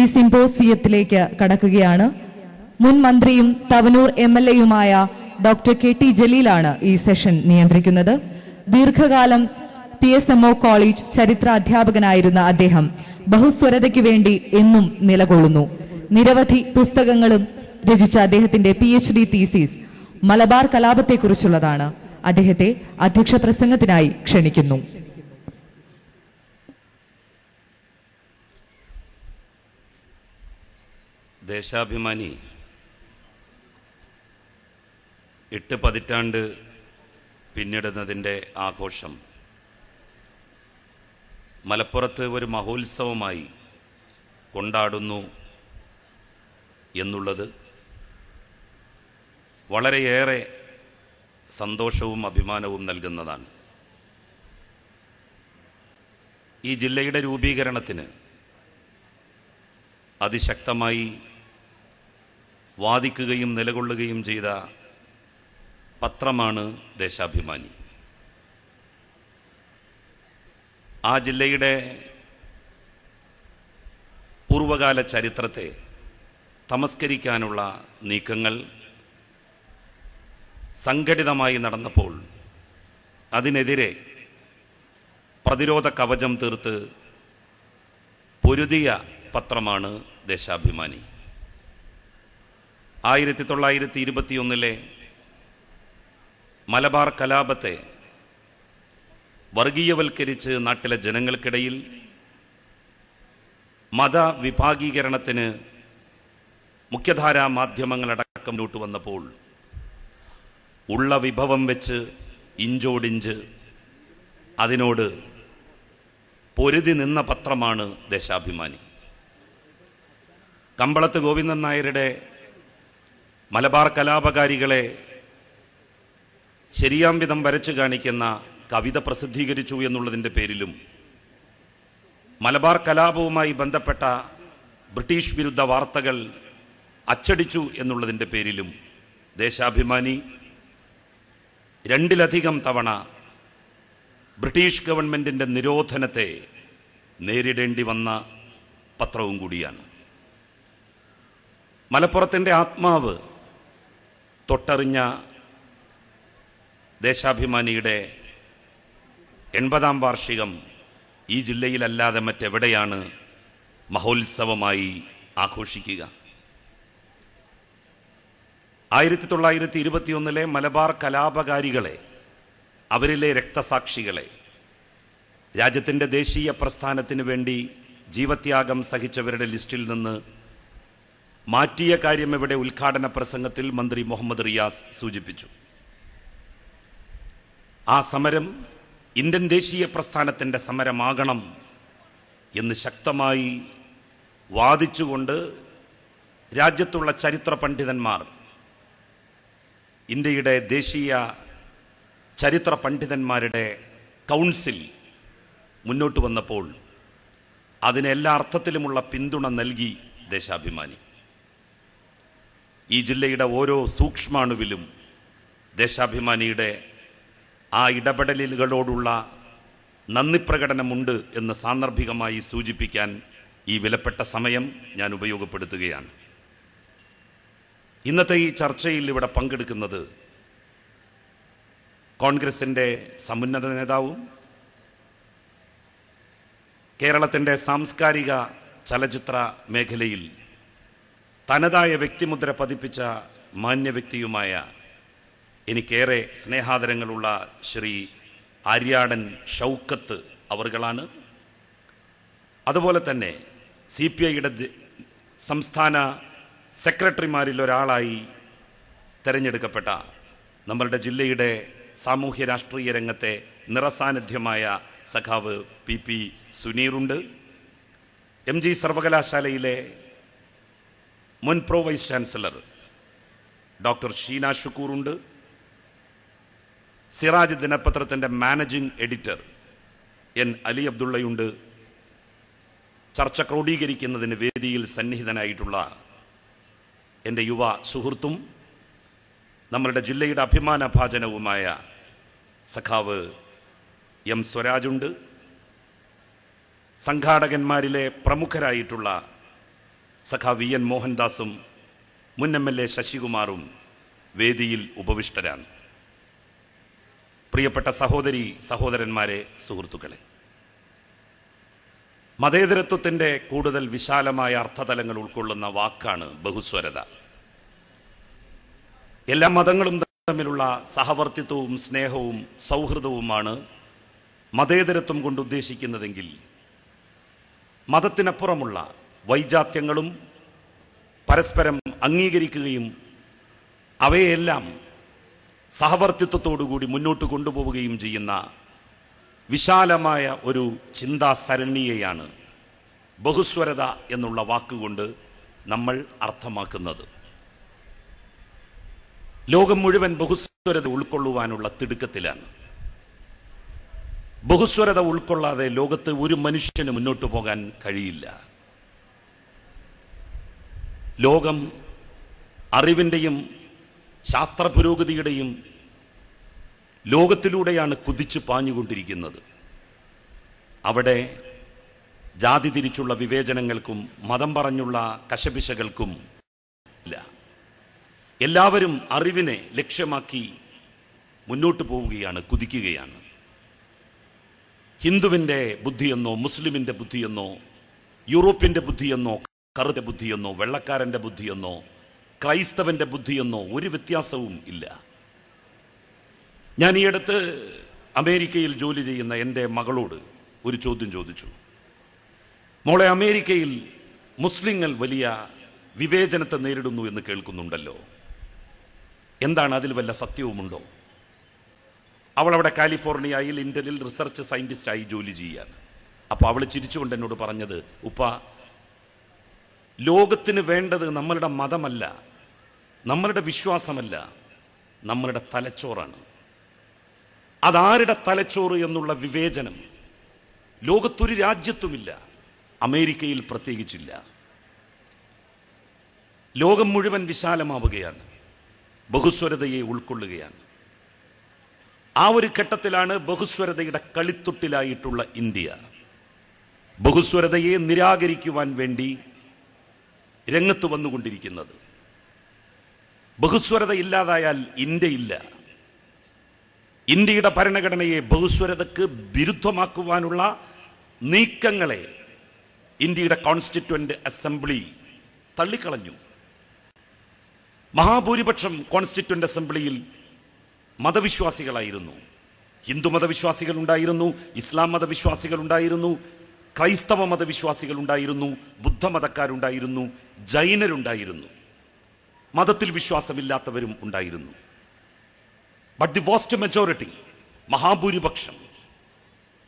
ഈ സിംബോസിയത്തിലേക്ക് കടക്കുകയാണ് മുൻ മന്ത്രിയും തവനൂർ എം എൽ എയുമായ ഡോക്ടർ കെ ടി ജലീലാണ് ഈ സെഷൻ നിയന്ത്രിക്കുന്നത് ദീർഘകാലം പി എസ് ഒ കോളേജ് അധ്യാപകനായിരുന്ന അദ്ദേഹം ബഹുസ്വരതയ്ക്ക് വേണ്ടി എന്നും നിലകൊള്ളുന്നു നിരവധി പുസ്തകങ്ങളും രചിച്ച അദ്ദേഹത്തിന്റെ P H D thesis Malabar കലാപത്തെക്കുറിച്ചുള്ളതാണ് അദ്ദേഹത്തെ അധ്യക്ഷ പ്രസംഗത്തിനായി ക്ഷണിക്കുന്നു ദേശാഭിമാനി എട്ട് പതിറ്റാണ്ട് പിന്നിടുന്നതിൻ്റെ ആഘോഷം മലപ്പുറത്ത് ഒരു മഹോത്സവമായി കൊണ്ടാടുന്നു എന്നുള്ളത് വളരെയേറെ സന്തോഷവും അഭിമാനവും നൽകുന്നതാണ് ഈ ജില്ലയുടെ രൂപീകരണത്തിന് അതിശക്തമായി വാദിക്കുകയും നിലകൊള്ളുകയും ചെയ്ത പത്രമാണ് ദേശാഭിമാനി ആ ജില്ലയുടെ പൂർവകാല ചരിത്രത്തെ തമസ്കരിക്കാനുള്ള നീക്കങ്ങൾ സംഘടിതമായി നടന്നപ്പോൾ അതിനെതിരെ പ്രതിരോധ കവചം തീർത്ത് പൊരുതിയ പത്രമാണ് ദേശാഭിമാനി ആയിരത്തി തൊള്ളായിരത്തി ഇരുപത്തിയൊന്നിലെ മലബാർ കലാപത്തെ വർഗീയവൽക്കരിച്ച് നാട്ടിലെ ജനങ്ങൾക്കിടയിൽ മതവിഭാഗീകരണത്തിന് മുഖ്യധാരാ മാധ്യമങ്ങളടക്കം മുന്നോട്ട് വന്നപ്പോൾ ഉള്ള വിഭവം വെച്ച് ഇഞ്ചോടിഞ്ച് അതിനോട് പൊരുതി നിന്ന പത്രമാണ് ദേശാഭിമാനി കമ്പളത്ത് ഗോവിന്ദൻ നായരുടെ മലബാർ കലാപകാരികളെ ശരിയാംവിധം വരച്ചു കാണിക്കുന്ന കവിത പ്രസിദ്ധീകരിച്ചു എന്നുള്ളതിൻ്റെ പേരിലും മലബാർ കലാപവുമായി ബന്ധപ്പെട്ട ബ്രിട്ടീഷ് വിരുദ്ധ വാർത്തകൾ അച്ചടിച്ചു എന്നുള്ളതിൻ്റെ പേരിലും ദേശാഭിമാനി രണ്ടിലധികം തവണ ബ്രിട്ടീഷ് ഗവൺമെൻറ്റിൻ്റെ നിരോധനത്തെ നേരിടേണ്ടി വന്ന പത്രവും കൂടിയാണ് മലപ്പുറത്തിൻ്റെ ആത്മാവ് തൊട്ടറിഞ്ഞ ദേശാഭിമാനിയുടെ എൺപതാം വാർഷികം ഈ ജില്ലയിലല്ലാതെ മറ്റെവിടെയാണ് മഹോത്സവമായി ആഘോഷിക്കുക ആയിരത്തി തൊള്ളായിരത്തി ഇരുപത്തിയൊന്നിലെ മലബാർ കലാപകാരികളെ അവരിലെ രക്തസാക്ഷികളെ രാജ്യത്തിൻ്റെ ദേശീയ പ്രസ്ഥാനത്തിന് വേണ്ടി ജീവത്യാഗം സഹിച്ചവരുടെ ലിസ്റ്റിൽ നിന്ന് മാറ്റിയ കാര്യം ഇവിടെ ഉദ്ഘാടന പ്രസംഗത്തിൽ മന്ത്രി മുഹമ്മദ് റിയാസ് സൂചിപ്പിച്ചു ആ സമരം ഇന്ത്യൻ ദേശീയ പ്രസ്ഥാനത്തിൻ്റെ സമരമാകണം എന്ന് ശക്തമായി വാദിച്ചുകൊണ്ട് രാജ്യത്തുള്ള ചരിത്ര പണ്ഡിതന്മാർ ഇന്ത്യയുടെ ദേശീയ ചരിത്ര പണ്ഡിതന്മാരുടെ കൗൺസിൽ മുന്നോട്ട് വന്നപ്പോൾ അതിന് എല്ലാ അർത്ഥത്തിലുമുള്ള പിന്തുണ നൽകി ദേശാഭിമാനി ഈ ജില്ലയുടെ ഓരോ സൂക്ഷ്മാണുവിലും ദേശാഭിമാനിയുടെ ആ ഇടപെടലുകളോടുള്ള നന്ദി പ്രകടനമുണ്ട് എന്ന് സാന്ദർഭികമായി സൂചിപ്പിക്കാൻ ഈ വിലപ്പെട്ട സമയം ഞാൻ ഉപയോഗപ്പെടുത്തുകയാണ് ഇന്നത്തെ ഈ ചർച്ചയിൽ ഇവിടെ പങ്കെടുക്കുന്നത് കോൺഗ്രസിൻ്റെ സമുന്നത നേതാവും കേരളത്തിൻ്റെ സാംസ്കാരിക ചലച്ചിത്ര മേഖലയിൽ തനതായ വ്യക്തിമുദ്ര പതിപ്പിച്ച മാന്യ വ്യക്തിയുമായ എനിക്കേറെ സ്നേഹാദരങ്ങളുള്ള ശ്രീ ആര്യാടൻ ഷൗക്കത്ത് അവർകളാണ് അതുപോലെ തന്നെ സി പി ഐയുടെ സംസ്ഥാന സെക്രട്ടറിമാരിൽ ഒരാളായി തിരഞ്ഞെടുക്കപ്പെട്ട നമ്മളുടെ ജില്ലയുടെ സാമൂഹ്യ രാഷ്ട്രീയ രംഗത്തെ നിറസാന്നിധ്യമായ സഖാവ് പി പി സുനീറുണ്ട് എം ജി സർവകലാശാലയിലെ മുൻ pro vice chancellor doctor Sheena ഷുക്കൂറുണ്ട് സിറാജ് ദിനപത്രത്തിൻ്റെ മാനേജിംഗ് എഡിറ്റർ എൻ അലി അബ്ദുള്ളയുണ്ട് ചർച്ച ക്രോഡീകരിക്കുന്നതിന് വേദിയിൽ സന്നിഹിതനായിട്ടുള്ള എൻ്റെ യുവ സുഹൃത്തും നമ്മളുടെ ജില്ലയുടെ അഭിമാന ഭാചനവുമായ സഖാവ് എം സ്വരാജുണ്ട് സംഘാടകന്മാരിലെ പ്രമുഖരായിട്ടുള്ള സഖാ വി എൻ മോഹൻദാസും മുൻ എം എൽ എ ശശികുമാറും വേദിയിൽ ഉപവിഷ്ടരാണ് പ്രിയപ്പെട്ട സഹോദരി സഹോദരന്മാരെ സുഹൃത്തുക്കളെ മതേതരത്വത്തിൻ്റെ കൂടുതൽ വിശാലമായ അർത്ഥതലങ്ങൾ ഉൾക്കൊള്ളുന്ന വാക്കാണ് ബഹുസ്വരത എല്ലാ മതങ്ങളും തമ്മിലുള്ള സഹവർത്തിത്വവും സ്നേഹവും സൗഹൃദവുമാണ് മതേതരത്വം കൊണ്ട് ഉദ്ദേശിക്കുന്നതെങ്കിൽ മതത്തിനപ്പുറമുള്ള വൈജാത്യങ്ങളും പരസ്പരം അംഗീകരിക്കുകയും അവയെല്ലാം സഹവർത്തിത്വത്തോടുകൂടി മുന്നോട്ട് കൊണ്ടുപോവുകയും ചെയ്യുന്ന വിശാലമായ ഒരു ചിന്താസരണിയെയാണ് ബഹുസ്വരത എന്നുള്ള വാക്കുകൊണ്ട് നമ്മൾ അർത്ഥമാക്കുന്നത് ലോകം മുഴുവൻ ബഹുസ്വരത ഉൾക്കൊള്ളുവാനുള്ള തിടുക്കത്തിലാണ് ബഹുസ്വരത ഉൾക്കൊള്ളാതെ ലോകത്ത് ഒരു മനുഷ്യന് മുന്നോട്ട് പോകാൻ കഴിയില്ല ലോകം അറിവിൻ്റെയും ശാസ്ത്ര പുരോഗതിയുടെയും ലോകത്തിലൂടെയാണ് കുതിച്ച് പാഞ്ഞുകൊണ്ടിരിക്കുന്നത് അവിടെ ജാതി തിരിച്ചുള്ള വിവേചനങ്ങൾക്കും മതം പറഞ്ഞുള്ള കശപിശകൾക്കും ഇല്ല എല്ലാവരും അറിവിനെ ലക്ഷ്യമാക്കി മുന്നോട്ട് പോവുകയാണ് കുതിക്കുകയാണ് ഹിന്ദുവിൻ്റെ ബുദ്ധിയെന്നോ മുസ്ലിമിൻ്റെ ബുദ്ധിയെന്നോ യൂറോപ്യൻ്റെ ബുദ്ധിയെന്നോ കറുത്ത ബുദ്ധിയെന്നോ വെള്ളക്കാരൻ്റെ ബുദ്ധിയെന്നോ ക്രൈസ്തവൻ്റെ ബുദ്ധിയെന്നോ ഒരു വ്യത്യാസവും ഇല്ല ഞാൻ ഈ അടുത്ത് അമേരിക്കയിൽ ജോലി ചെയ്യുന്ന എൻ്റെ മകളോട് ഒരു ചോദ്യം ചോദിച്ചു മോളെ അമേരിക്കയിൽ മുസ്ലിങ്ങൾ വലിയ വിവേചനത്തെ നേരിടുന്നു എന്ന് കേൾക്കുന്നുണ്ടല്ലോ എന്താണ് അതിൽ വല്ല സത്യവുമുണ്ടോ അവൾ അവിടെ കാലിഫോർണിയയിൽ ഇൻ്റലിൽ റിസർച്ച് സയൻറ്റിസ്റ്റായി ജോലി ചെയ്യുകയാണ് അപ്പോൾ അവൾ ചിരിച്ചുകൊണ്ട് എന്നോട് പറഞ്ഞത് ഉപ്പ ലോകത്തിന് വേണ്ടത് നമ്മളുടെ മതമല്ല നമ്മളുടെ വിശ്വാസമല്ല നമ്മളുടെ തലച്ചോറാണ് അതാരുടെ തലച്ചോറ് എന്നുള്ള വിവേചനം ലോകത്തൊരു രാജ്യത്തുമില്ല അമേരിക്കയിൽ പ്രത്യേകിച്ചില്ല ലോകം മുഴുവൻ വിശാലമാവുകയാണ് ബഹുസ്വരതയെ ഉൾക്കൊള്ളുകയാണ് ആ ഒരു ഘട്ടത്തിലാണ് ബഹുസ്വരതയുടെ കളിത്തൊട്ടിലായിട്ടുള്ള ഇന്ത്യ ബഹുസ്വരതയെ നിരാകരിക്കുവാൻ വേണ്ടി രംഗത്ത് വന്നുകൊണ്ടിരിക്കുന്നത് ബഹുസ്വരത ഇല്ലാതായാൽ ഇന്ത്യയില്ല ഇന്ത്യയുടെ ഭരണഘടനയെ ബഹുസ്വരതക്ക് വിരുദ്ധമാക്കുവാനുള്ള നീക്കങ്ങളെ ഇന്ത്യയുടെ കോൺസ്റ്റിറ്റ്വൻ്റ് അസംബ്ലി തള്ളിക്കളഞ്ഞു മഹാഭൂരിപക്ഷം കോൺസ്റ്റിറ്റ്വൻ്റ് അസംബ്ലിയിൽ മതവിശ്വാസികളായിരുന്നു ഹിന്ദു മതവിശ്വാസികളുണ്ടായിരുന്നു ഇസ്ലാം മതവിശ്വാസികളുണ്ടായിരുന്നു ക്രൈസ്തവ മതവിശ്വാസികൾ ഉണ്ടായിരുന്നു ബുദ്ധമതക്കാരുണ്ടായിരുന്നു ജൈനരുണ്ടായിരുന്നു മതത്തിൽ വിശ്വാസമില്ലാത്തവരും ഉണ്ടായിരുന്നു ബട്ട് ദി വാസ്റ്റ് മെജോറിറ്റി മഹാഭൂരിപക്ഷം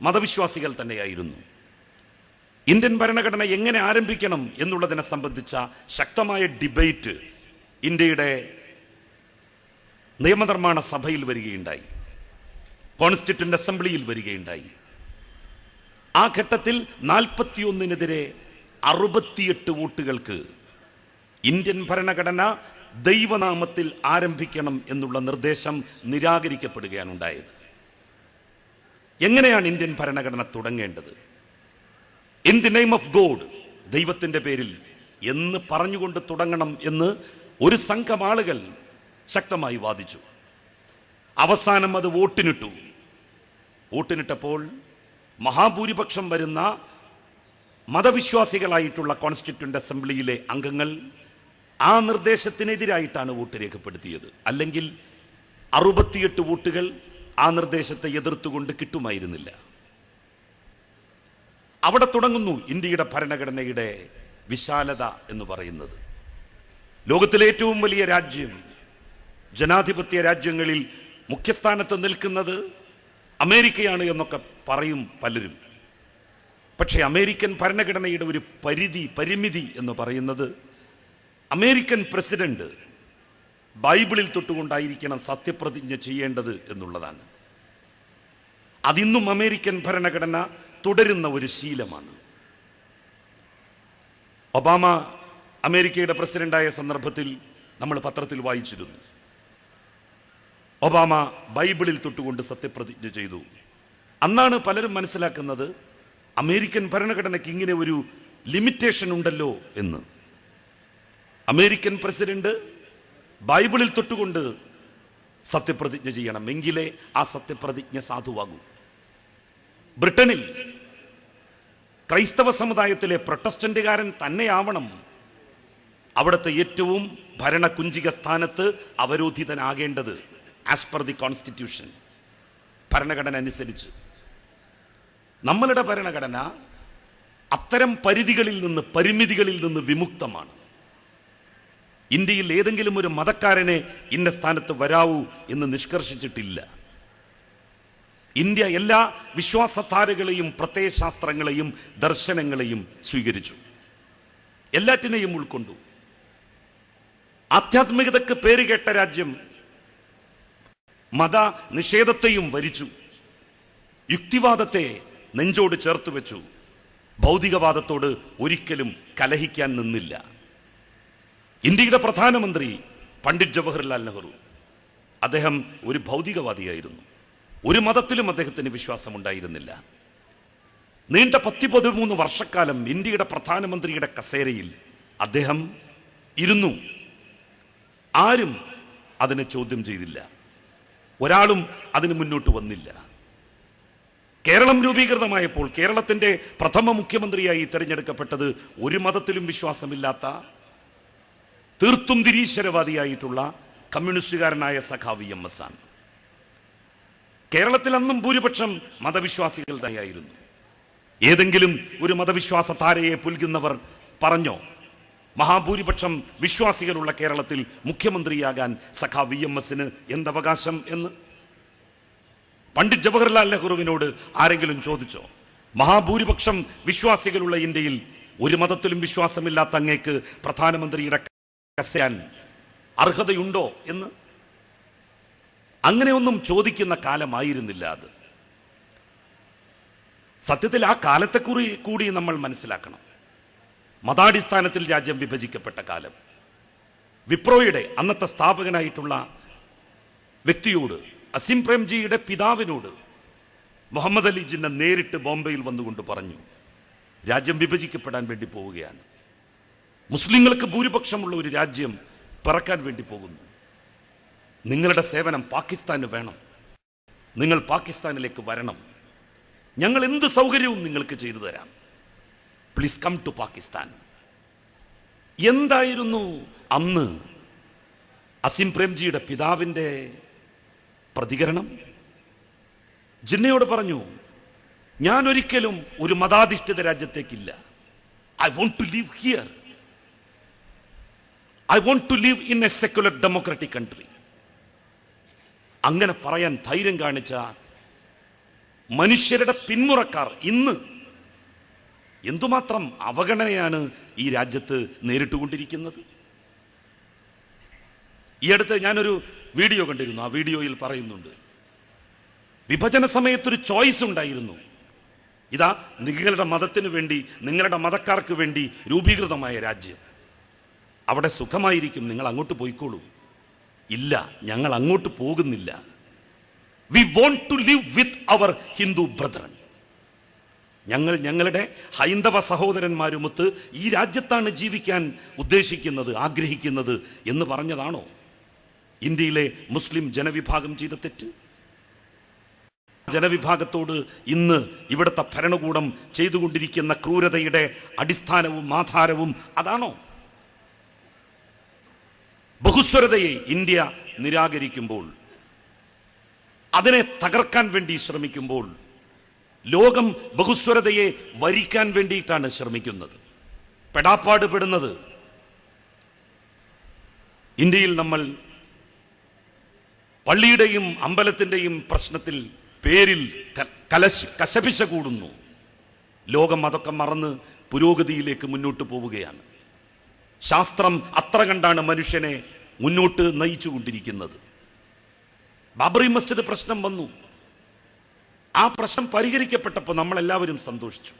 മതവിശ്വാസികൾ തന്നെയായിരുന്നു ഇന്ത്യൻ ഭരണഘടന എങ്ങനെ ആരംഭിക്കണം എന്നുള്ളതിനെ സംബന്ധിച്ച ശക്തമായ ഡിബേറ്റ് ഇന്ത്യയുടെ നിയമനിർമ്മാണ സഭയിൽ വരികയുണ്ടായി കോൺസ്റ്റിറ്റ്യൂന്റ് അസംബ്ലിയിൽ വരികയുണ്ടായി ആ ഘട്ടത്തിൽ നാൽപ്പത്തിയൊന്നിനെതിരെ അറുപത്തിയെട്ട് വോട്ടുകൾക്ക് ഇന്ത്യൻ ഭരണഘടന ദൈവനാമത്തിൽ ആരംഭിക്കണം എന്നുള്ള നിർദ്ദേശം നിരാകരിക്കപ്പെടുകയാണ് ഉണ്ടായത് എങ്ങനെയാണ് ഇന്ത്യൻ ഭരണഘടന തുടങ്ങേണ്ടത് in the name of God ദൈവത്തിൻ്റെ പേരിൽ എന്ന് പറഞ്ഞുകൊണ്ട് തുടങ്ങണം എന്ന് ഒരു സംഘം ആളുകൾ ശക്തമായി വാദിച്ചു അവസാനം അത് വോട്ടിനിട്ടു വോട്ടിനിട്ടപ്പോൾ മഹാഭൂരിപക്ഷം വരുന്ന മതവിശ്വാസികളായിട്ടുള്ള കോൺസ്റ്റിറ്റ്യൂൻ്റ് അസംബ്ലിയിലെ അംഗങ്ങൾ ആ നിർദ്ദേശത്തിനെതിരായിട്ടാണ് വോട്ട് രേഖപ്പെടുത്തിയത് അല്ലെങ്കിൽ അറുപത്തിയെട്ട് വോട്ടുകൾ ആ നിർദ്ദേശത്തെ എതിർത്തുകൊണ്ട് കിട്ടുമായിരുന്നില്ല അവിടെ തുടങ്ങുന്നു ഇന്ത്യയുടെ ഭരണഘടനയുടെ വിശാലത എന്ന് പറയുന്നത് ലോകത്തിലെ ഏറ്റവും വലിയ രാജ്യം ജനാധിപത്യ രാജ്യങ്ങളിൽ മുഖ്യസ്ഥാനത്ത് നിൽക്കുന്നത് അമേരിക്കയാണ് എന്നൊക്കെ പറയും പലരും പക്ഷേ അമേരിക്കൻ ഭരണഘടനയുടെ ഒരു പരിധി പരിമിതി എന്ന് പറയുന്നത് അമേരിക്കൻ പ്രസിഡന്റ് ബൈബിളിൽ തൊട്ടുകൊണ്ടായിരിക്കണം സത്യപ്രതിജ്ഞ ചെയ്യേണ്ടത് എന്നുള്ളതാണ് അതിന്നും അമേരിക്കൻ ഭരണഘടന തുടരുന്ന ഒരു ശീലമാണ് ഒബാമ അമേരിക്കയുടെ പ്രസിഡന്റായ സന്ദർഭത്തിൽ നമ്മൾ പത്രത്തിൽ വായിച്ചിരുന്നു ഒബാമ ബൈബിളിൽ തൊട്ടുകൊണ്ട് സത്യപ്രതിജ്ഞ ചെയ്തു അന്നാണ് പലരും മനസ്സിലാക്കുന്നത് അമേരിക്കൻ ഭരണഘടനയ്ക്ക് ഇങ്ങനെ ഒരു ലിമിറ്റേഷൻ ഉണ്ടല്ലോ എന്ന് അമേരിക്കൻ പ്രസിഡന്റ് ബൈബിളിൽ തൊട്ടുകൊണ്ട് സത്യപ്രതിജ്ഞ ചെയ്യണം എങ്കിലേ ആ സത്യപ്രതിജ്ഞ സാധുവാകൂ ബ്രിട്ടനിൽ ക്രൈസ്തവ സമുദായത്തിലെ പ്രൊട്ടസ്റ്റന്റുകാരൻ തന്നെയാവണം അവിടുത്തെ ഏറ്റവും ഭരണകുഞ്ചിക സ്ഥാനത്ത് അവരോധിതനാകേണ്ടത് ആസ് പെർ ദി കോൺസ്റ്റിറ്റ്യൂഷൻ ഭരണഘടന അനുസരിച്ച് നമ്മളുടെ ഭരണഘടന അത്തരം പരിധികളിൽ നിന്ന് പരിമിതികളിൽ നിന്ന് വിമുക്തമാണ് ഇന്ത്യയിൽ ഏതെങ്കിലും ഒരു മതക്കാരനെ ഇന്ന സ്ഥാനത്ത് വരാവൂ എന്ന് നിഷ്കർഷിച്ചിട്ടില്ല ഇന്ത്യ എല്ലാ വിശ്വാസധാരകളെയും പ്രത്യയശാസ്ത്രങ്ങളെയും ദർശനങ്ങളെയും സ്വീകരിച്ചു എല്ലാറ്റിനെയും ഉൾക്കൊണ്ടു ആധ്യാത്മികതയ്ക്ക് പേരുകേട്ട രാജ്യം മത നിഷേധത്തെയും വരിച്ചു യുക്തിവാദത്തെ നെഞ്ചോട് ചേർത്ത് വെച്ചു ഭൗതികവാദത്തോട് ഒരിക്കലും കലഹിക്കാൻ നിന്നില്ല ഇന്ത്യയുടെ പ്രധാനമന്ത്രി പണ്ഡിറ്റ് ജവഹർലാൽ നെഹ്റു അദ്ദേഹം ഒരു ഭൗതികവാദിയായിരുന്നു ഒരു മതത്തിലും അദ്ദേഹത്തിന് വിശ്വാസമുണ്ടായിരുന്നില്ല നീണ്ട പത്തി പതിമൂന്ന് വർഷക്കാലം ഇന്ത്യയുടെ പ്രധാനമന്ത്രിയുടെ കസേരയിൽ അദ്ദേഹം ഇരുന്നു ആരും അതിനെ ചോദ്യം ചെയ്തില്ല ഒരാളും അതിന് മുന്നോട്ട് വന്നില്ല കേരളം രൂപീകൃതമായപ്പോൾ കേരളത്തിൻ്റെ പ്രഥമ മുഖ്യമന്ത്രിയായി തിരഞ്ഞെടുക്കപ്പെട്ടത് ഒരു മതത്തിലും വിശ്വാസമില്ലാത്ത തീർത്തും നിരീശ്വരവാദിയായിട്ടുള്ള കമ്മ്യൂണിസ്റ്റുകാരനായ സഖാവി എം എസ് ആണ് കേരളത്തിൽ അന്നും ഭൂരിപക്ഷം മതവിശ്വാസികൾ തന്നെയായിരുന്നു ഏതെങ്കിലും ഒരു മതവിശ്വാസ താരയെ പുൽകുന്നവർ പറഞ്ഞോ മഹാഭൂരിപക്ഷം വിശ്വാസികളുള്ള കേരളത്തിൽ മുഖ്യമന്ത്രിയാകാൻ സഖാ വി എം എസിന് എന്തവകാശം എന്ന് പണ്ഡിറ്റ് ജവഹർലാൽ നെഹ്റുവിനോട് ആരെങ്കിലും ചോദിച്ചോ മഹാഭൂരിപക്ഷം വിശ്വാസികളുള്ള ഇന്ത്യയിൽ ഒരു മതത്തിലും വിശ്വാസമില്ലാത്ത അങ്ങേക്ക് പ്രധാനമന്ത്രിയുടെ കസയാൻ അർഹതയുണ്ടോ എന്ന് അങ്ങനെയൊന്നും ചോദിക്കുന്ന കാലമായിരുന്നില്ല അത് സത്യത്തിൽ ആ കാലത്തെക്കുറി കൂടി നമ്മൾ മനസ്സിലാക്കണം മതാടിസ്ഥാനത്തിൽ രാജ്യം വിഭജിക്കപ്പെട്ട കാലം വിപ്രോയുടെ അന്നത്തെ സ്ഥാപകനായിട്ടുള്ള വ്യക്തിയോട് അസിം പ്രേംജിയുടെ പിതാവിനോട് മുഹമ്മദ് അലി ജിന്ന നേരിട്ട് ബോംബെയിൽ വന്നുകൊണ്ട് പറഞ്ഞു രാജ്യം വിഭജിക്കപ്പെടാൻ വേണ്ടി പോവുകയാണ് മുസ്ലിങ്ങൾക്ക് ഭൂരിപക്ഷമുള്ള ഒരു രാജ്യം പിറക്കാൻ വേണ്ടി പോകുന്നു നിങ്ങളുടെ സേവനം പാകിസ്ഥാന് വേണം നിങ്ങൾ പാകിസ്ഥാനിലേക്ക് വരണം ഞങ്ങൾ എന്ത് സൗകര്യവും നിങ്ങൾക്ക് ചെയ്തു തരാം പ്ലീസ് കം ടു പാകിസ്ഥാൻ എന്തായിരുന്നു അന്ന് അസിം പ്രേംജിയുടെ പിതാവിൻ്റെ പ്രതികരണം ജിന്നയോട് പറഞ്ഞു ഞാൻ ഒരിക്കലും ഒരു മതാധിഷ്ഠിത രാജ്യത്തേക്കില്ല I want to live here I want to live in a secular democratic country അങ്ങനെ പറയാൻ ധൈര്യം കാണിച്ച മനുഷ്യരുടെ പിന്മുറക്കാർ ഇന്ന് എന്തുമാത്രം അവഗണനയാണ് ഈ രാജ്യത്ത് നേരിട്ടുകൊണ്ടിരിക്കുന്നത് ഈ അടുത്ത് ഞാനൊരു വീഡിയോ കണ്ടിരുന്നു ആ വീഡിയോയിൽ പറയുന്നുണ്ട് വിഭജന സമയത്തൊരു ചോയ്സ് ഉണ്ടായിരുന്നു ഇതാ നിങ്ങളുടെ മതത്തിന് വേണ്ടി നിങ്ങളുടെ മതക്കാർക്ക് വേണ്ടി രൂപീകൃതമായ രാജ്യം അവിടെ സുഖമായിരിക്കും നിങ്ങൾ അങ്ങോട്ട് പോയിക്കോളൂ ഇല്ല ഞങ്ങൾ അങ്ങോട്ട് പോകുന്നില്ല we want to live with our Hindu brethren ഞങ്ങൾ ഞങ്ങളുടെ ഹൈന്ദവ സഹോദരന്മാരുമൊത്ത് ഈ രാജ്യത്താണ് ജീവിക്കാൻ ഉദ്ദേശിക്കുന്നത് ആഗ്രഹിക്കുന്നത് എന്ന് പറഞ്ഞതാണോ ഇന്ത്യയിലെ മുസ്ലിം ജനവിഭാഗം ചെയ്ത തെറ്റ് ജനവിഭാഗത്തോട് ഇന്ന് ഇവിടുത്തെ ഭരണകൂടം ചെയ്തുകൊണ്ടിരിക്കുന്ന ക്രൂരതയുടെ അടിസ്ഥാനവും ആധാരവും അതാണോ ബഹുസ്വരതയെ ഇന്ത്യ നിരാകരിക്കുമ്പോൾ അതിനെ തകർക്കാൻ വേണ്ടി ശ്രമിക്കുമ്പോൾ ലോകം ബഹുസ്വരതയെ വരിക്കാൻ വേണ്ടിയിട്ടാണ് ശ്രമിക്കുന്നത് പെടാപ്പാട് പെടുന്നത് ഇന്ത്യയിൽ നമ്മൾ പള്ളിയുടെയും അമ്പലത്തിൻ്റെയും പ്രശ്നത്തിൽ പേരിൽ കലശ് കശപിശ കൂടുന്നു ലോകം അതൊക്കെ മറന്ന് പുരോഗതിയിലേക്ക് മുന്നോട്ട് പോവുകയാണ് ശാസ്ത്രം അത്ര കണ്ടാണ് മനുഷ്യനെ മുന്നോട്ട് നയിച്ചുകൊണ്ടിരിക്കുന്നത് ബാബറി മസ്ജിദ് പ്രശ്നം വന്നു ആ പ്രശ്നം പരിഹരിക്കപ്പെട്ടപ്പോൾ നമ്മളെല്ലാവരും സന്തോഷിച്ചു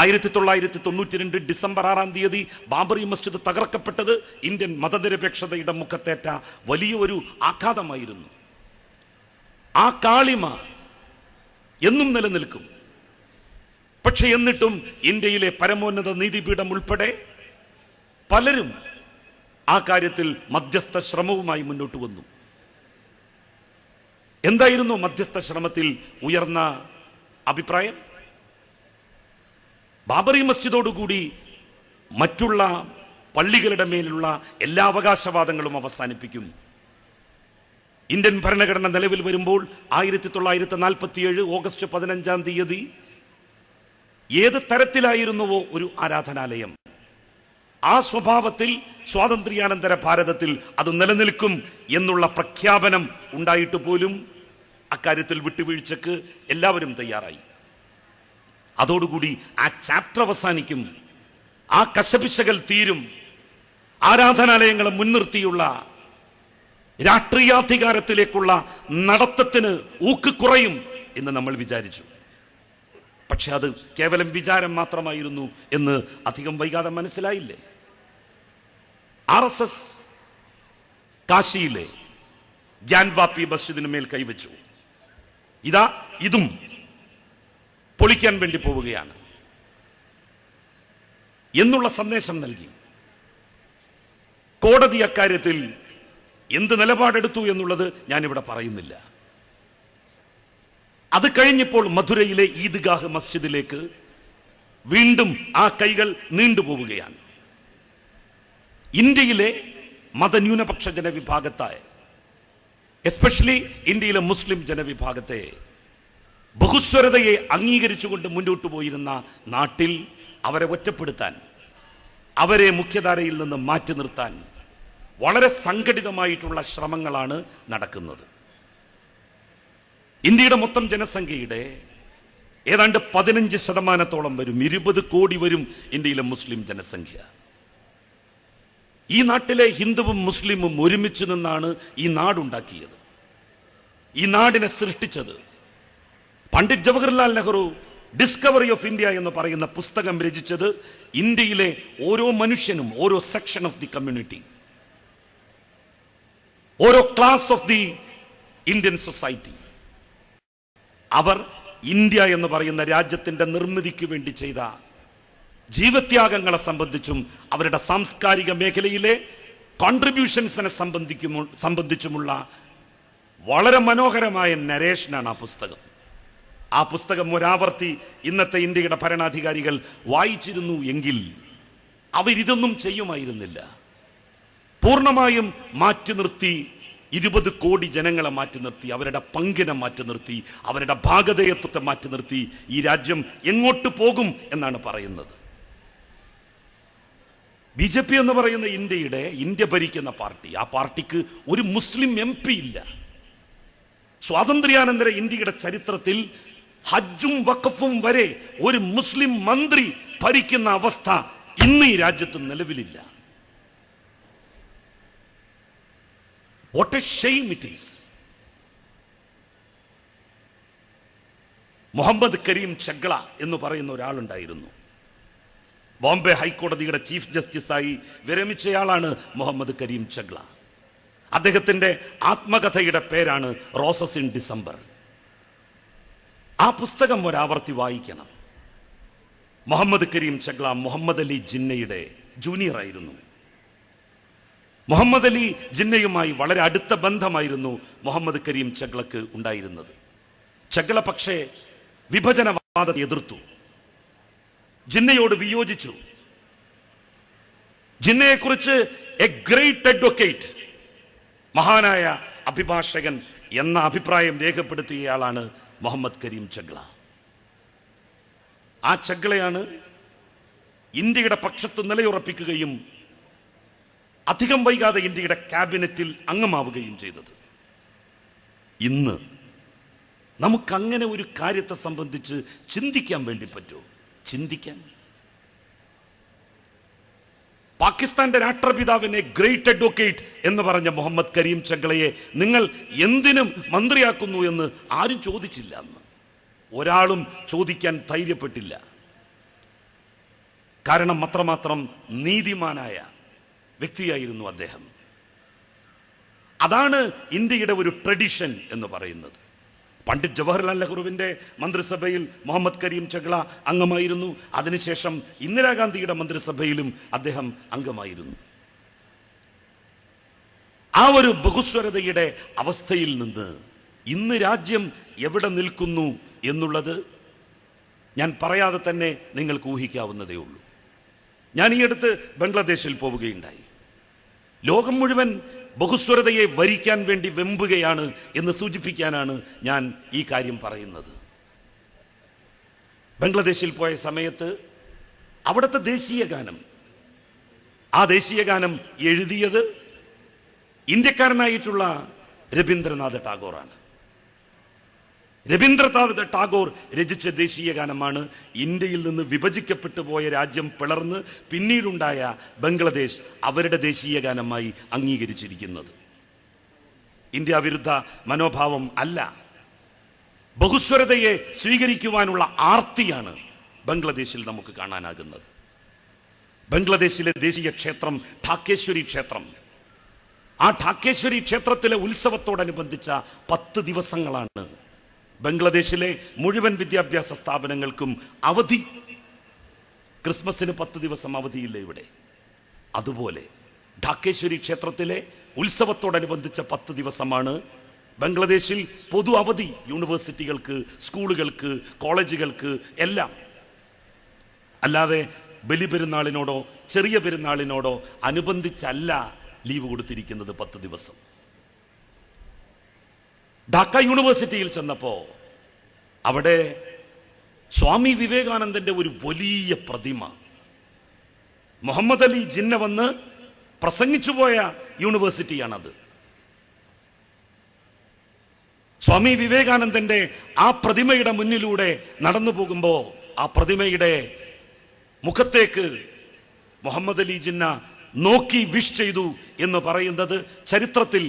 ആയിരത്തി തൊള്ളായിരത്തി തൊണ്ണൂറ്റി രണ്ട് ഡിസംബർ ആറാം തീയതി ബാബറി മസ്ജിദ് തകർക്കപ്പെട്ടത് ഇന്ത്യൻ മതനിരപേക്ഷതയുടെ മുഖത്തേറ്റ വലിയൊരു ആഘാതമായിരുന്നു ആ കാളിമ എന്നും നിലനിൽക്കും പക്ഷെ എന്നിട്ടും ഇന്ത്യയിലെ പരമോന്നത നീതിപീഠം ഉൾപ്പെടെ പലരും ആ കാര്യത്തിൽ മധ്യസ്ഥ ശ്രമവുമായി മുന്നോട്ട് വന്നു എന്തായിരുന്നു മധ്യസ്ഥ ശ്രമത്തിൽ ഉയർന്ന അഭിപ്രായം ബാബറി മസ്ജിദോടുകൂടി മറ്റുള്ള പള്ളികളുടെ മേലുള്ള എല്ലാ അവകാശവാദങ്ങളും അവസാനിപ്പിക്കും ഇന്ത്യൻ ഭരണഘടന നിലവിൽ വരുമ്പോൾ ആയിരത്തി തൊള്ളായിരത്തി നാൽപ്പത്തി ഏഴ് ഓഗസ്റ്റ് പതിനഞ്ചാം തീയതി ഏത് തരത്തിലായിരുന്നുവോ ഒരു ആരാധനാലയം ആ സ്വഭാവത്തിൽ സ്വാതന്ത്ര്യാനന്തര ഭാരതത്തിൽ അത് നിലനിൽക്കും എന്നുള്ള പ്രഖ്യാപനം ഉണ്ടായിട്ട് പോലും അക്കാര്യത്തിൽ വിട്ടുവീഴ്ചക്ക് എല്ലാവരും തയ്യാറായി അതോടുകൂടി ആ ചാപ്റ്റർ അവസാനിക്കും ആ കശപിശകൾ തീരും ആരാധനാലയങ്ങളെ മുൻനിർത്തിയുള്ള രാഷ്ട്രീയാധികാരത്തിലേക്കുള്ള നടത്തത്തിന് ഊക്ക് കുറയും എന്ന് നമ്മൾ വിചാരിച്ചു പക്ഷെ അത് കേവലം വിചാരം മാത്രമായിരുന്നു എന്ന് അധികം വൈകാതെ മനസ്സിലായില്ലേ ആർ എസ് എസ് കാശിയിലെ ജ്ഞാൻവാപ്പി മസ്ജിദിന് മേൽ കൈവച്ചു ഇതാ ഇതും പൊളിക്കാൻ വേണ്ടി പോവുകയാണ് എന്നുള്ള സന്ദേശം നൽകി കോടതി അക്കാര്യത്തിൽ എന്ത് നിലപാടെടുത്തു എന്നുള്ളത് ഞാനിവിടെ പറയുന്നില്ല അത് കഴിഞ്ഞപ്പോൾ മധുരയിലെ ഈദ്ഗാഹ് മസ്ജിദിലേക്ക് വീണ്ടും ആ കൈകൾ നീണ്ടുപോവുകയാണ് ഇന്ത്യയിലെ മതന്യൂനപക്ഷ ജനവിഭാഗത്തായ എസ്പെഷ്യലി ഇന്ത്യയിലെ മുസ്ലിം ജനവിഭാഗത്തെ ബഹുസ്വരതയെ അംഗീകരിച്ചുകൊണ്ട് മുന്നോട്ട് പോയിരുന്ന നാട്ടിൽ അവരെ ഒറ്റപ്പെടുത്താൻ അവരെ മുഖ്യധാരയിൽ നിന്ന് മാറ്റി നിർത്താൻ വളരെ സംഘടിതമായിട്ടുള്ള ശ്രമങ്ങളാണ് നടക്കുന്നത് ഇന്ത്യയുടെ മൊത്തം ജനസംഖ്യയുടെ ഏതാണ്ട് പതിനഞ്ച് ശതമാനത്തോളം വരും ഇരുപത് കോടി വരും ഇന്ത്യയിലെ മുസ്ലിം ജനസംഖ്യ ഈ നാട്ടിലെ ഹിന്ദുവും മുസ്ലിമും ഒരുമിച്ച് നിന്നാണ് ഈ നാടുണ്ടാക്കിയത് ഈ നാടിനെ സൃഷ്ടിച്ചത് Pandit Jawaharlal Nehru discovery of India എന്ന് പറയുന്ന പുസ്തകം രചിച്ചത് ഇന്ത്യയിലെ ഓരോ മനുഷ്യനും ഓരോ സെക്ഷൻ ഓഫ് ദി കമ്മ്യൂണിറ്റി ഓരോ class of the Indian society അവർ ഇന്ത്യ എന്ന് പറയുന്ന രാജ്യത്തിൻ്റെ നിർമ്മിതിക്ക് വേണ്ടി ചെയ്ത ജീവത്യാഗങ്ങളെ സംബന്ധിച്ചും അവരുടെ സാംസ്കാരിക മേഖലയിലെ കോൺട്രിബ്യൂഷൻസിനെ സംബന്ധിക്കും സംബന്ധിച്ചുമുള്ള വളരെ മനോഹരമായ നരേഷനാണ് ആ പുസ്തകം ആ പുസ്തകം ഒരാവർത്തി ഇന്നത്തെ ഇന്ത്യയുടെ ഭരണാധികാരികൾ വായിച്ചിരുന്നു എങ്കിൽ അവരിതൊന്നും ചെയ്യുമായിരുന്നില്ല പൂർണ്ണമായും മാറ്റി നിർത്തി ഇരുപത് കോടി ജനങ്ങളെ മാറ്റി നിർത്തി അവരുടെ പങ്കിനെ മാറ്റി നിർത്തി അവരുടെ ഭാഗതയത്വത്തെ മാറ്റി നിർത്തി ഈ രാജ്യം എങ്ങോട്ട് പോകും എന്നാണ് പറയുന്നത് ബി ജെ പി എന്ന് പറയുന്ന ഇന്ത്യയുടെ ഇന്ത്യ ഭരിക്കുന്ന പാർട്ടി ആ പാർട്ടിക്ക് ഒരു മുസ്ലിം എം പി ഇല്ല സ്വാതന്ത്ര്യാനന്തര ഇന്ത്യയുടെ ചരിത്രത്തിൽ ഹജ്ജും വഖഫും വരെ ഒരു മുസ്ലിം മന്ത്രി ഭരിക്കുന്ന അവസ്ഥ ഇന്ന് ഈ രാജ്യത്ത് നിലവിലില്ല what a shame it is Muhammad Karim Chagla എന്ന് പറയുന്ന ഒരാളുണ്ടായിരുന്നു ബോംബെ ഹൈക്കോടതിയുടെ ചീഫ് ജസ്റ്റിസായി വിരമിച്ചയാളാണ് മുഹമ്മദ് കരീം ചഗ്ല അദ്ദേഹത്തിൻ്റെ ആത്മകഥയുടെ പേരാണ് റോസസ് ഇൻ ഡിസംബർ ആ പുസ്തകം ഒരാവർത്തി വായിക്കണം മുഹമ്മദ് കരീം ചഗ്ല മുഹമ്മദ് അലി ജിന്നയുടെ ജൂനിയർ ആയിരുന്നു മുഹമ്മദ് അലി ജിന്നയുമായി വളരെ അടുത്ത ബന്ധമായിരുന്നു മുഹമ്മദ് കരീം ചഗ്ലക്ക് ഉണ്ടായിരുന്നത് ചഗ്ല പക്ഷേ വിഭജനവാദത്തെ എതിർത്തു ജിന്നയോട് വിയോജിച്ചു ജിന്നയെക്കുറിച്ച് എ ഗ്രേറ്റ് അഡ്വക്കേറ്റ് മഹാനായ അഭിഭാഷകൻ എന്ന അഭിപ്രായം രേഖപ്പെടുത്തിയയാളാണ് മുഹമ്മദ് കരീം ചഗ്ല ആ ചഗ്ലയാണ് ഇന്ത്യയുടെ പക്ഷത്ത് നിലയുറപ്പിക്കുകയും അധികം വൈകാതെ ഇന്ത്യയുടെ ക്യാബിനറ്റിൽ അംഗമാവുകയും ചെയ്തത് ഇന്ന് നമുക്കങ്ങനെ ഒരു കാര്യത്തെ സംബന്ധിച്ച് ചിന്തിക്കാൻ വേണ്ടി പറ്റുമോ ചിന്തിക്കാൻ പാകിസ്ഥാന്റെ രാഷ്ട്രപിതാവിനെ ഗ്രേറ്റ് അഡ്വക്കേറ്റ് എന്ന് പറഞ്ഞ മുഹമ്മദ് കരീം ചങ്കളയെ നിങ്ങൾ എന്തിനും മന്ത്രിയാക്കുന്നു എന്ന് ആരും ചോദിച്ചില്ല അന്ന് ഒരാളും ചോദിക്കാൻ ധൈര്യപ്പെട്ടില്ല കാരണം അത്രമാത്രം നീതിമാനായ വ്യക്തിയായിരുന്നു അദ്ദേഹം അതാണ് ഇന്ത്യയുടെ ഒരു ട്രഡിഷൻ എന്ന് പറയുന്നത് പണ്ഡിറ്റ് ജവഹർലാൽ നെഹ്റുവിൻ്റെ മന്ത്രിസഭയിൽ മുഹമ്മദ് കരീം ചഗ്ല അംഗമായിരുന്നു അതിനുശേഷം ഇന്ദിരാഗാന്ധിയുടെ മന്ത്രിസഭയിലും അദ്ദേഹം അംഗമായിരുന്നു ആ ഒരു ബഹുസ്വരതയുടെ അവസ്ഥയിൽ നിന്ന് ഇന്ന് രാജ്യം എവിടെ നിൽക്കുന്നു എന്നുള്ളത് ഞാൻ പറയാതെ തന്നെ നിങ്ങൾക്ക് ഊഹിക്കാവുന്നതേ ഉള്ളൂ ഞാൻ ഈ അടുത്ത് ബംഗ്ലാദേശിൽ പോവുകയുണ്ടായി ലോകം മുഴുവൻ ബഹുസ്വരതയെ വരിക്കാൻ വേണ്ടി വെമ്പുകയാണ് എന്ന് സൂചിപ്പിക്കാനാണ് ഞാൻ ഈ കാര്യം പറയുന്നത് ബംഗ്ലാദേശിൽ പോയ സമയത്ത് അവിടുത്തെ ദേശീയ ഗാനം ആ ദേശീയ ഗാനം എഴുതിയത് ഇന്ത്യക്കാരനായിട്ടുള്ള രവീന്ദ്രനാഥ് ടാഗോറാണ് രവീന്ദ്രനാഥ് ടാഗോർ രചിച്ച ദേശീയ ഗാനമാണ് ഇന്ത്യയിൽ നിന്ന് വിഭജിക്കപ്പെട്ടു പോയ രാജ്യം പിളർന്ന് പിന്നീടുണ്ടായ ബംഗ്ലാദേശ് അവരുടെ ദേശീയ ഗാനമായി അംഗീകരിച്ചിരിക്കുന്നത് ഇന്ത്യ വിരുദ്ധ മനോഭാവം അല്ല ബഹുസ്വരതയെ സ്വീകരിക്കുവാനുള്ള ആർത്തിയാണ് ബംഗ്ലാദേശിൽ നമുക്ക് കാണാനാകുന്നത് ബംഗ്ലാദേശിലെ ദേശീയ ക്ഷേത്രം ഠാക്കേശ്വരി ക്ഷേത്രം ആ ഠാക്കേശ്വരി ക്ഷേത്രത്തിലെ ഉത്സവത്തോടനുബന്ധിച്ച പത്ത് ദിവസങ്ങളാണ് ബംഗ്ലാദേശിലെ മുഴുവൻ വിദ്യാഭ്യാസ സ്ഥാപനങ്ങൾക്കും അവധി ക്രിസ്മസിന് പത്ത് ദിവസം അവധിയില്ല ഇവിടെ അതുപോലെ ഢാക്കേശ്വരി ക്ഷേത്രത്തിലെ ഉത്സവത്തോടനുബന്ധിച്ച പത്ത് ദിവസമാണ് ബംഗ്ലാദേശിൽ പൊതു അവധി യൂണിവേഴ്സിറ്റികൾക്ക് സ്കൂളുകൾക്ക് കോളേജുകൾക്ക് എല്ലാം അല്ലാതെ ബലിപെരുന്നാളിനോടോ ചെറിയ പെരുന്നാളിനോടോ അനുബന്ധിച്ചല്ല ലീവ് കൊടുത്തിരിക്കുന്നത് പത്ത് ദിവസം ഢാക്ക യൂണിവേഴ്സിറ്റിയിൽ ചെന്നപ്പോൾ അവിടെ സ്വാമി വിവേകാനന്ദന്റെ ഒരു വലിയ പ്രതിമ മുഹമ്മദ് അലി ജിന്ന വന്ന് പ്രസംഗിച്ചു പോയ യൂണിവേഴ്സിറ്റിയാണത് സ്വാമി വിവേകാനന്ദന്റെ ആ പ്രതിമയുടെ മുന്നിലൂടെ നടന്നു പോകുമ്പോൾ ആ പ്രതിമയുടെ മുഖത്തേക്ക് മുഹമ്മദ് അലി ജിന്ന നോക്കി വിഷ് ചെയ്തു എന്ന് പറയുന്നത് ചരിത്രത്തിൽ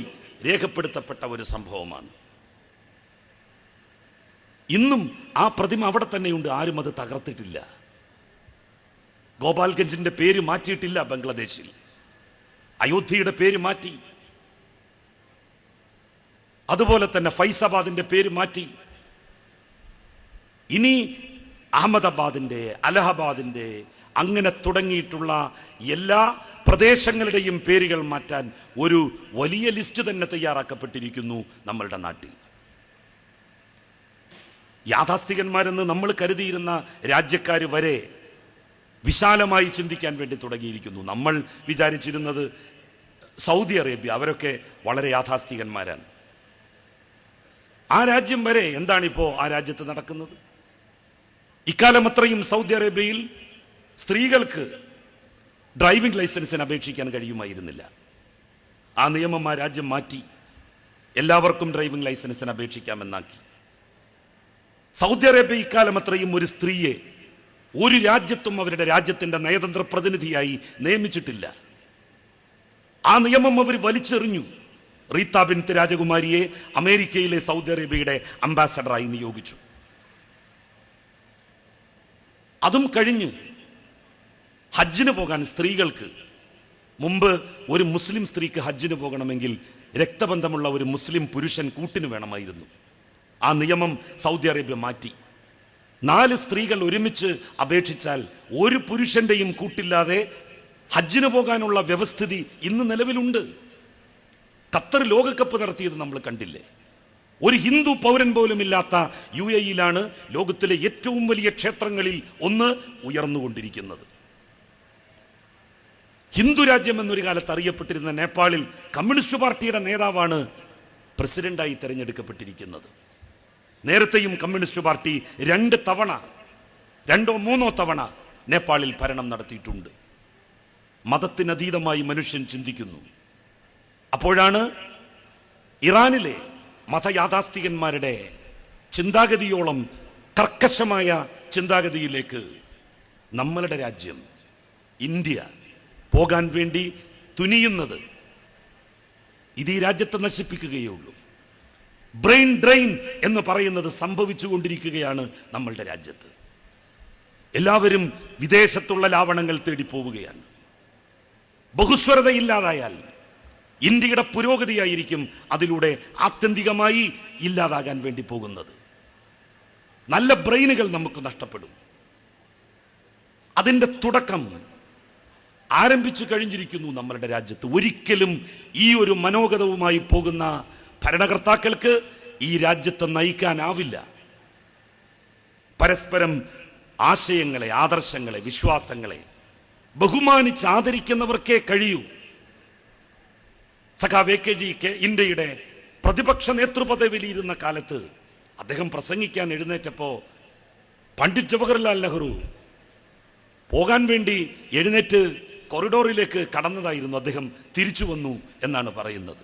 രേഖപ്പെടുത്തപ്പെട്ട ഒരു സംഭവമാണ് ഇന്നും ആ പ്രതിമ അവിടെ തന്നെയുണ്ട് ആരും അത് തകർത്തിട്ടില്ല ഗോപാൽഗഞ്ചിന്റെ പേര് മാറ്റിയിട്ടില്ല ബംഗ്ലാദേശിൽ അയോധ്യയുടെ പേര് മാറ്റി അതുപോലെ തന്നെ ഫൈസാബാദിന്റെ പേര് മാറ്റി ഇനി അഹമ്മദാബാദിന്റെ അലഹബാദിന്റെ അങ്ങനെ തുടങ്ങിയിട്ടുള്ള എല്ലാ പ്രദേശങ്ങളുടെയും പേരുകൾ മാറ്റാൻ ഒരു വലിയ ലിസ്റ്റ് തന്നെ തയ്യാറാക്കപ്പെട്ടിരിക്കുന്നു നമ്മളുടെ നാട്ടിൽ യാഥാസ്ഥികന്മാരെന്ന് നമ്മൾ കരുതിയിരുന്ന രാജ്യക്കാർ വരെ വിശാലമായി ചിന്തിക്കാൻ വേണ്ടി തുടങ്ങിയിരിക്കുന്നു നമ്മൾ വിചാരിച്ചിരുന്നത് സൗദി അറേബ്യ അവരൊക്കെ വളരെ യാഥാസ്ഥികന്മാരാണ് ആ രാജ്യം വരെ എന്താണിപ്പോൾ ആ രാജ്യത്ത് നടക്കുന്നത് ഇക്കാലം അത്രയും സൗദി അറേബ്യയിൽ സ്ത്രീകൾക്ക് ഡ്രൈവിംഗ് ലൈസൻസിന് അപേക്ഷിക്കാൻ കഴിയുമായിരുന്നില്ല ആ നിയമം ആ രാജ്യം മാറ്റി എല്ലാവർക്കും ഡ്രൈവിംഗ് ലൈസൻസിന് അപേക്ഷിക്കാമെന്നാക്കി സൗദി അറേബ്യ ഇക്കാലം അത്രയും ഒരു സ്ത്രീയെ ഒരു രാജ്യത്തും അവരുടെ രാജ്യത്തിൻ്റെ നയതന്ത്ര പ്രതിനിധിയായി നിയമിച്ചിട്ടില്ല ആ നിയമം അവർ വലിച്ചെറിഞ്ഞു റീത്ത ബിൻത് രാജകുമാരിയെ അമേരിക്കയിലെ സൗദി അറേബ്യയുടെ അംബാസഡറായി നിയോഗിച്ചു അതും കഴിഞ്ഞ് ഹജ്ജിന് പോകാൻ സ്ത്രീകൾക്ക് മുമ്പ് ഒരു മുസ്ലിം സ്ത്രീക്ക് ഹജ്ജിന് പോകണമെങ്കിൽ രക്തബന്ധമുള്ള ഒരു മുസ്ലിം പുരുഷൻ കൂട്ടിന് വേണമായിരുന്നു ആ നിയമം സൗദി അറേബ്യ മാറ്റി നാല് സ്ത്രീകൾ ഒരുമിച്ച് അപേക്ഷിച്ചാൽ ഒരു പുരുഷന്റെയും കൂട്ടില്ലാതെ ഹജ്ജിന് പോകാനുള്ള വ്യവസ്ഥിതി ഇന്ന് നിലവിലുണ്ട് ഖത്തർ ലോകകപ്പ് നടത്തിയത് നമ്മൾ കണ്ടില്ലേ ഒരു ഹിന്ദു പൗരൻ പോലും ഇല്ലാത്ത യു എയിലാണ് ലോകത്തിലെ ഏറ്റവും വലിയ ക്ഷേത്രങ്ങളിൽ ഒന്ന് ഉയർന്നുകൊണ്ടിരിക്കുന്നത് ഹിന്ദു രാജ്യം എന്നൊരു കാലത്ത് അറിയപ്പെട്ടിരുന്ന നേപ്പാളിൽ കമ്മ്യൂണിസ്റ്റ് പാർട്ടിയുടെ നേതാവാണ് പ്രസിഡന്റായി തെരഞ്ഞെടുക്കപ്പെട്ടിരിക്കുന്നത് നേരത്തെയും കമ്മ്യൂണിസ്റ്റ് പാർട്ടി രണ്ട് തവണ രണ്ടോ മൂന്നോ തവണ നേപ്പാളിൽ ഭരണം നടത്തിയിട്ടുണ്ട് മതത്തിനതീതമായി മനുഷ്യൻ ചിന്തിക്കുന്നു അപ്പോഴാണ് ഇറാനിലെ മതയാഥാസ്ഥികന്മാരുടെ ചിന്താഗതിയോളം കർക്കശമായ ചിന്താഗതിയിലേക്ക് നമ്മളുടെ രാജ്യം ഇന്ത്യ പോകാൻ വേണ്ടി തുനിയുന്നത് ഇത് ഈ രാജ്യത്തെ നശിപ്പിക്കുകയേ ഉള്ളൂ ബ്രെയിൻ ഡ്രെയിൻ എന്ന് പറയുന്നത് സംഭവിച്ചുകൊണ്ടിരിക്കുകയാണ് നമ്മളുടെ രാജ്യത്ത് എല്ലാവരും വിദേശത്തുള്ള ലാവണങ്ങൾ തേടി പോവുകയാണ് ബഹുസ്വരത ഇല്ലാതായാൽ ഇന്ത്യയുടെ പുരോഗതിയായിരിക്കും അതിലൂടെ ആത്യന്തികമായി ഇല്ലാതാകാൻ വേണ്ടി പോകുന്നത് നല്ല ബ്രെയിനുകൾ നമുക്ക് നഷ്ടപ്പെടും അതിൻ്റെ തുടക്കം ആരംഭിച്ചു കഴിഞ്ഞിരിക്കുന്നു നമ്മളുടെ രാജ്യത്ത് ഒരിക്കലും ഈ ഒരു മനോഗതവുമായി പോകുന്ന ഭരണകർത്താക്കൾക്ക് ഈ രാജ്യത്തെ നയിക്കാനാവില്ല പരസ്പരം ആശയങ്ങളെ ആദർശങ്ങളെ വിശ്വാസങ്ങളെ ബഹുമാനിച്ച് ആദരിക്കുന്നവർക്കേ കഴിയൂ സഖാ എ കെ കെ ഇന്ത്യയുടെ പ്രതിപക്ഷ നേതൃപദവിയിലിരുന്ന കാലത്ത് അദ്ദേഹം പ്രസംഗിക്കാൻ എഴുന്നേറ്റപ്പോ പണ്ഡിറ്റ് ജവഹർലാൽ നെഹ്റു പോകാൻ വേണ്ടി എഴുന്നേറ്റ് കൊറിഡോറിലേക്ക് കടന്നതായിരുന്നു അദ്ദേഹം തിരിച്ചു വന്നു എന്നാണ് പറയുന്നത്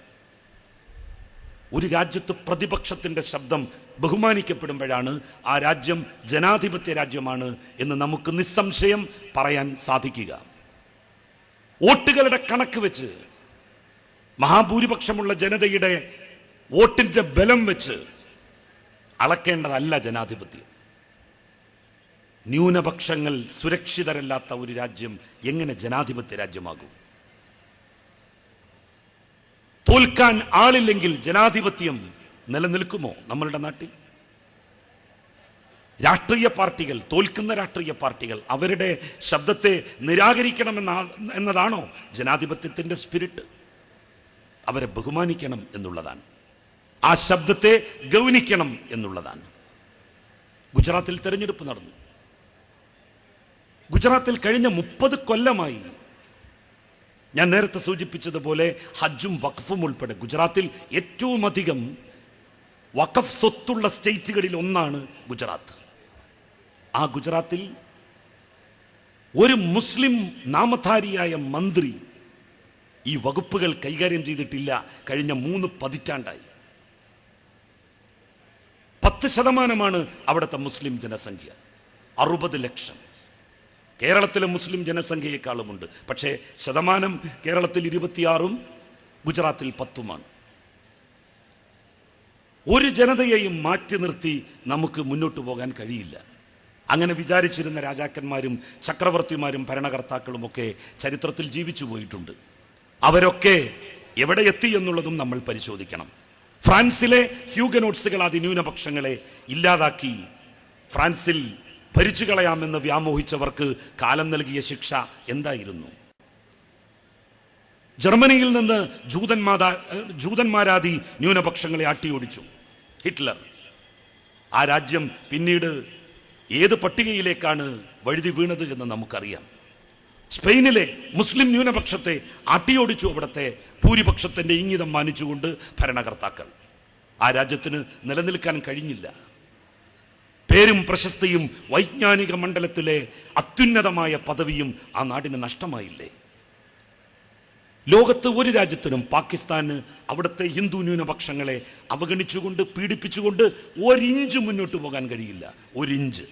ഒരു രാജ്യത്ത് പ്രതിപക്ഷത്തിൻ്റെ ശബ്ദം ബഹുമാനിക്കപ്പെടുമ്പോഴാണ് ആ രാജ്യം ജനാധിപത്യ രാജ്യമാണ് എന്ന് നമുക്ക് നിസ്സംശയം പറയാൻ സാധിക്കുക വോട്ടുകളുടെ കണക്ക് വെച്ച് മഹാഭൂരിപക്ഷമുള്ള ജനതയുടെ വോട്ടിൻ്റെ ബലം വെച്ച് അളക്കേണ്ടതല്ല ജനാധിപത്യം ന്യൂനപക്ഷങ്ങൾ സുരക്ഷിതരല്ലാത്ത ഒരു രാജ്യം എങ്ങനെ ജനാധിപത്യ രാജ്യമാകും തോൽക്കാൻ ആളില്ലെങ്കിൽ ജനാധിപത്യം നിലനിൽക്കുമോ നമ്മളുടെ നാട്ടിൽ രാഷ്ട്രീയ പാർട്ടികൾ തോൽക്കുന്ന രാഷ്ട്രീയ പാർട്ടികൾ അവരുടെ ശബ്ദത്തെ നിരാകരിക്കണമെന്ന എന്നതാണോ ജനാധിപത്യത്തിൻ്റെ സ്പിരിറ്റ് അവരെ ബഹുമാനിക്കണം എന്നുള്ളതാണ് ആ ശബ്ദത്തെ ഗൗനിക്കണം എന്നുള്ളതാണ് ഗുജറാത്തിൽ തെരഞ്ഞെടുപ്പ് നടന്നു ഗുജറാത്തിൽ കഴിഞ്ഞ മുപ്പത് കൊല്ലമായി ഞാൻ നേരത്തെ സൂചിപ്പിച്ചതുപോലെ ഹജ്ജും വഖഫും ഉൾപ്പെടെ ഗുജറാത്തിൽ ഏറ്റവും അധികം വഖഫ് സ്വത്തുള്ള സ്റ്റേറ്റുകളിൽ ഒന്നാണ് ഗുജറാത്ത് ആ ഗുജറാത്തിൽ ഒരു മുസ്ലിം നാമധാരിയായ മന്ത്രി ഈ വകുപ്പുകൾ കൈകാര്യം ചെയ്തിട്ടില്ല കഴിഞ്ഞ മൂന്ന് പതിറ്റാണ്ടായി പത്ത് ശതമാനമാണ് അവിടുത്തെ മുസ്ലിം ജനസംഖ്യ അറുപത് ലക്ഷം കേരളത്തിലെ മുസ്ലിം ജനസംഖ്യയെക്കാളുമുണ്ട് പക്ഷേ ശതമാനം കേരളത്തിൽ ഇരുപത്തിയാറും ഗുജറാത്തിൽ പത്തുമാണ് ഒരു ജനതയെയും മാറ്റി നിർത്തി നമുക്ക് മുന്നോട്ട് പോകാൻ കഴിയില്ല അങ്ങനെ വിചാരിച്ചിരുന്ന രാജാക്കന്മാരും ചക്രവർത്തിമാരും ഭരണകർത്താക്കളും ഒക്കെ ചരിത്രത്തിൽ ജീവിച്ചു പോയിട്ടുണ്ട് അവരൊക്കെ എവിടെ എത്തി എന്നുള്ളതും നമ്മൾ പരിശോധിക്കണം ഫ്രാൻസിലെ ഹ്യൂഗനോട്സുകൾ അതിന്യൂനപക്ഷങ്ങളെ ഇല്ലാതാക്കി ഫ്രാൻസിൽ ഭരിച്ചു കളയാമെന്ന് വ്യാമോഹിച്ചവർക്ക് കാലം നൽകിയ ശിക്ഷ എന്തായിരുന്നു ജർമ്മനിയിൽ നിന്ന് ജൂതന്മാതാ ജൂതന്മാരാദി ന്യൂനപക്ഷങ്ങളെ അട്ടിയോടിച്ചു ഹിറ്റ്ലർ ആ രാജ്യം പിന്നീട് ഏത് പട്ടികയിലേക്കാണ് വഴുതി വീണത് എന്ന് നമുക്കറിയാം സ്പെയിനിലെ മുസ്ലിം ന്യൂനപക്ഷത്തെ അട്ടിയോടിച്ചു അവിടുത്തെ ഭൂരിപക്ഷത്തിൻ്റെ ഇംഗിതം മാനിച്ചുകൊണ്ട് ഭരണകർത്താക്കൾ ആ രാജ്യത്തിന് നിലനിൽക്കാൻ കഴിഞ്ഞില്ല പേരും പ്രശസ്തിയും വൈജ്ഞാനിക മണ്ഡലത്തിലെ അത്യുന്നതമായ പദവിയും ആ നാടിന് നഷ്ടമായില്ലേ ലോകത്ത് ഒരു രാജ്യത്തിനും പാകിസ്ഥാന് അവിടുത്തെ ഹിന്ദു ന്യൂനപക്ഷങ്ങളെ അവഗണിച്ചുകൊണ്ട് പീഡിപ്പിച്ചുകൊണ്ട് ഒരിഞ്ച് മുന്നോട്ട് പോകാൻ കഴിയില്ല ഒരിഞ്ച്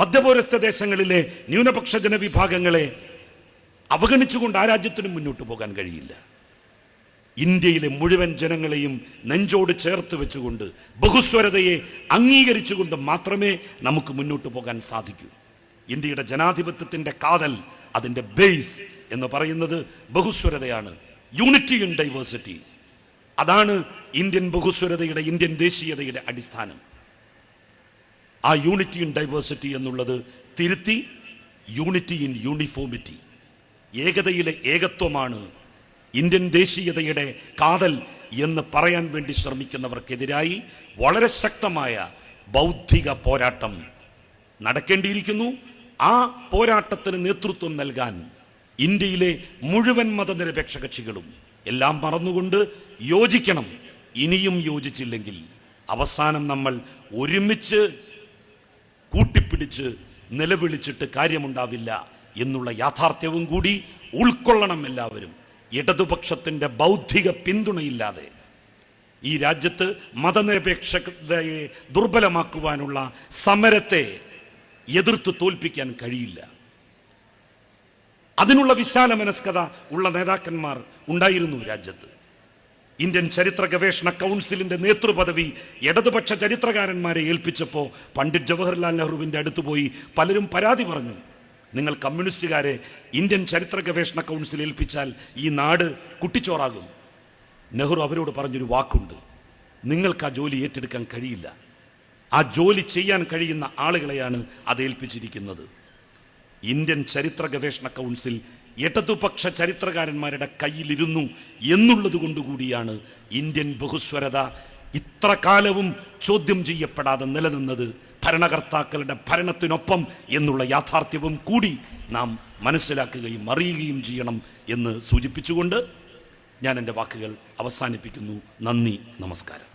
മധ്യപൗരസ്ത്യ ദേശങ്ങളിലെ ന്യൂനപക്ഷ ജനവിഭാഗങ്ങളെ അവഗണിച്ചുകൊണ്ട് ആ രാജ്യത്തിനും മുന്നോട്ട് പോകാൻ കഴിയില്ല ഇന്ത്യയിലെ മുഴുവൻ ജനങ്ങളെയും നെഞ്ചോട് ചേർത്ത് വെച്ചുകൊണ്ട് ബഹുസ്വരതയെ അംഗീകരിച്ചുകൊണ്ട് മാത്രമേ നമുക്ക് മുന്നോട്ട് പോകാൻ സാധിക്കൂ ഇന്ത്യയുടെ ജനാധിപത്യത്തിൻ്റെ കാതൽ അതിൻ്റെ ബേസ് എന്ന് പറയുന്നത് ബഹുസ്വരതയാണ് യൂണിറ്റി ഇൻ ഡൈവേഴ്സിറ്റി അതാണ് ഇന്ത്യൻ ബഹുസ്വരതയുടെ ഇന്ത്യൻ ദേശീയതയുടെ അടിസ്ഥാനം ആ യൂണിറ്റി ഇൻ ഡൈവേഴ്സിറ്റി എന്നുള്ളത് തിരുത്തി യൂണിറ്റി ഇൻ യൂണിഫോമിറ്റി ഏകതയിലെ ഏകത്വമാണ് ഇന്ത്യൻ ദേശീയതയുടെ കാതൽ എന്ന് പറയാൻ വേണ്ടി ശ്രമിക്കുന്നവർക്കെതിരായി വളരെ ശക്തമായ ബൗദ്ധിക പോരാട്ടം നടക്കേണ്ടിയിരിക്കുന്നു ആ പോരാട്ടത്തിന് നേതൃത്വം നൽകാൻ ഇന്ത്യയിലെ മുഴുവൻ മതനിരപേക്ഷ കക്ഷികളും എല്ലാം മറന്നുകൊണ്ട് യോജിക്കണം ഇനിയും യോജിച്ചില്ലെങ്കിൽ അവസാനം നമ്മൾ ഒരുമിച്ച് കൂട്ടിപ്പിടിച്ച് നിലവിളിച്ചിട്ട് കാര്യമുണ്ടാവില്ല എന്നുള്ള യാഥാർത്ഥ്യവും കൂടി ഉൾക്കൊള്ളണം എല്ലാവരും ഇടതുപക്ഷത്തിൻ്റെ ബൗദ്ധിക പിന്തുണയില്ലാതെ ഈ രാജ്യത്ത് മതനിരപേക്ഷതയെ ദുർബലമാക്കുവാനുള്ള സമരത്തെ എതിർത്ത് തോൽപ്പിക്കാൻ കഴിയില്ല അതിനുള്ള വിശാല മനസ്കത ഉള്ള നേതാക്കന്മാർ ഉണ്ടായിരുന്നു രാജ്യത്ത് ഇന്ത്യൻ ചരിത്ര ഗവേഷണ കൗൺസിലിന്റെ നേതൃപദവി ഇടതുപക്ഷ ചരിത്രകാരന്മാരെ ഏൽപ്പിച്ചപ്പോൾ പണ്ഡിറ്റ് ജവഹർലാൽ നെഹ്റുവിൻ്റെ അടുത്ത് പോയി പലരും പരാതി പറഞ്ഞു നിങ്ങൾ കമ്മ്യൂണിസ്റ്റുകാരെ ഇന്ത്യൻ ചരിത്ര ഗവേഷണ കൗൺസിൽ ഏൽപ്പിച്ചാൽ ഈ നാട് കുട്ടിച്ചോറാകും നെഹ്റു അവരോട് പറഞ്ഞൊരു വാക്കുണ്ട് നിങ്ങൾക്ക് ആ ജോലി ഏറ്റെടുക്കാൻ കഴിയില്ല ആ ജോലി ചെയ്യാൻ കഴിയുന്ന ആളുകളെയാണ് അത് ഏൽപ്പിച്ചിരിക്കുന്നത് ഇന്ത്യൻ ചരിത്ര ഗവേഷണ കൗൺസിൽ എട്ടത്തുപക്ഷ ചരിത്രകാരന്മാരുടെ കയ്യിലിരുന്നു എന്നുള്ളത് കൊണ്ടുകൂടിയാണ് ഇന്ത്യൻ ബഹുസ്വരത ഇത്ര കാലവും ചോദ്യം ചെയ്യപ്പെടാതെ നിലനിന്നത് ഭരണകർത്താക്കളുടെ ഭരണത്തിനൊപ്പം എന്നുള്ള യാഥാർത്ഥ്യവും കൂടി നാം മനസ്സിലാക്കുകയും അറിയുകയും ചെയ്യണം എന്ന് സൂചിപ്പിച്ചുകൊണ്ട് ഞാൻ എൻ്റെ വാക്കുകൾ അവസാനിപ്പിക്കുന്നു നന്ദി നമസ്കാരം